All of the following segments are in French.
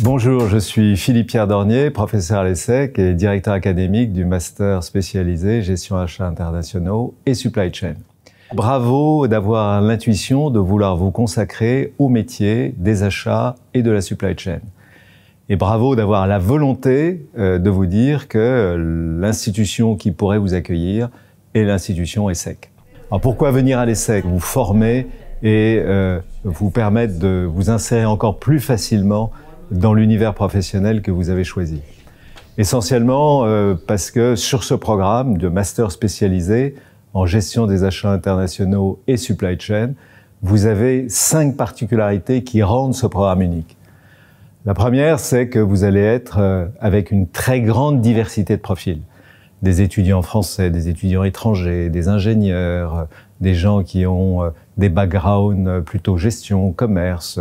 Bonjour, je suis Philippe-Pierre Dornier, professeur à l'ESSEC et directeur académique du master spécialisé gestion achats internationaux et supply chain. Bravo d'avoir l'intuition de vouloir vous consacrer au métier des achats et de la supply chain. Et bravo d'avoir la volonté euh, de vous dire que l'institution qui pourrait vous accueillir est l'institution ESSEC. Alors pourquoi venir à l'ESSEC Vous former et euh, vous permettre de vous insérer encore plus facilement dans l'univers professionnel que vous avez choisi. Essentiellement euh, parce que sur ce programme de master spécialisé en gestion des achats internationaux et supply chain, vous avez cinq particularités qui rendent ce programme unique. La première, c'est que vous allez être euh, avec une très grande diversité de profils. Des étudiants français, des étudiants étrangers, des ingénieurs, des gens qui ont euh, des backgrounds plutôt gestion, commerce,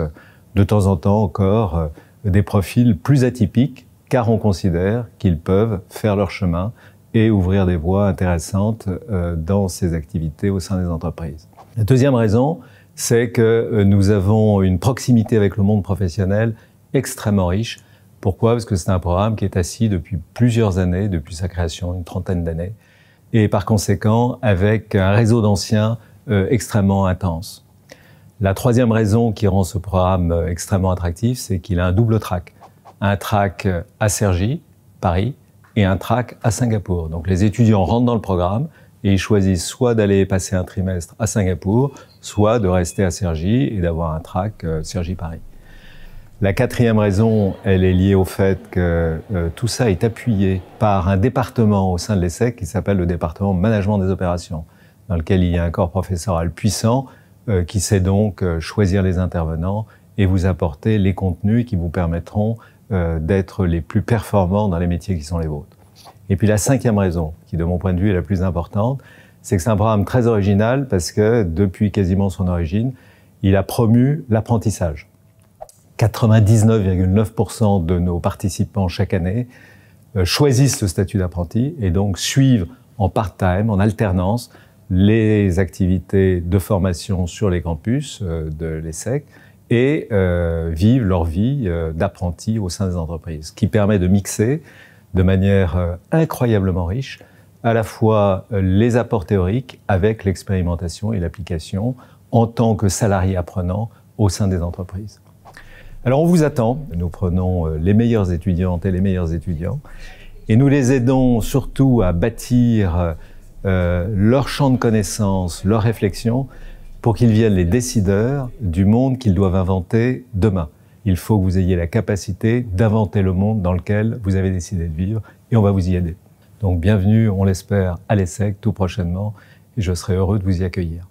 de temps en temps encore des profils plus atypiques, car on considère qu'ils peuvent faire leur chemin et ouvrir des voies intéressantes euh, dans ces activités au sein des entreprises. La deuxième raison, c'est que euh, nous avons une proximité avec le monde professionnel extrêmement riche. Pourquoi Parce que c'est un programme qui est assis depuis plusieurs années, depuis sa création, une trentaine d'années, et par conséquent avec un réseau d'anciens euh, extrêmement intense. La troisième raison qui rend ce programme euh, extrêmement attractif, c'est qu'il a un double track. Un track euh, à Cergy, Paris, et un track à Singapour. Donc les étudiants rentrent dans le programme et ils choisissent soit d'aller passer un trimestre à Singapour, soit de rester à Cergy et d'avoir un track euh, Cergy-Paris. La quatrième raison, elle est liée au fait que tout ça est appuyé par un département au sein de l'ESSEC qui s'appelle le département management des opérations, dans lequel il y a un corps professoral puissant euh, qui sait donc euh, choisir les intervenants et vous apporter les contenus qui vous permettront euh, d'être les plus performants dans les métiers qui sont les vôtres. Et puis la cinquième raison, qui de mon point de vue est la plus importante, c'est que c'est un programme très original parce que depuis quasiment son origine, il a promu l'apprentissage. 99,9% de nos participants chaque année choisissent le statut d'apprenti et donc suivent en part-time, en alternance, les activités de formation sur les campus euh, de l'ESSEC et euh, vivent leur vie euh, d'apprenti au sein des entreprises, qui permet de mixer de manière incroyablement riche à la fois les apports théoriques avec l'expérimentation et l'application en tant que salarié apprenant au sein des entreprises. Alors on vous attend, nous prenons les meilleures étudiantes et les meilleurs étudiants et nous les aidons surtout à bâtir euh, leur champ de connaissances, leur réflexion pour qu'ils viennent les décideurs du monde qu'ils doivent inventer demain. Il faut que vous ayez la capacité d'inventer le monde dans lequel vous avez décidé de vivre, et on va vous y aider. Donc bienvenue, on l'espère, à l'ESSEC tout prochainement, et je serai heureux de vous y accueillir.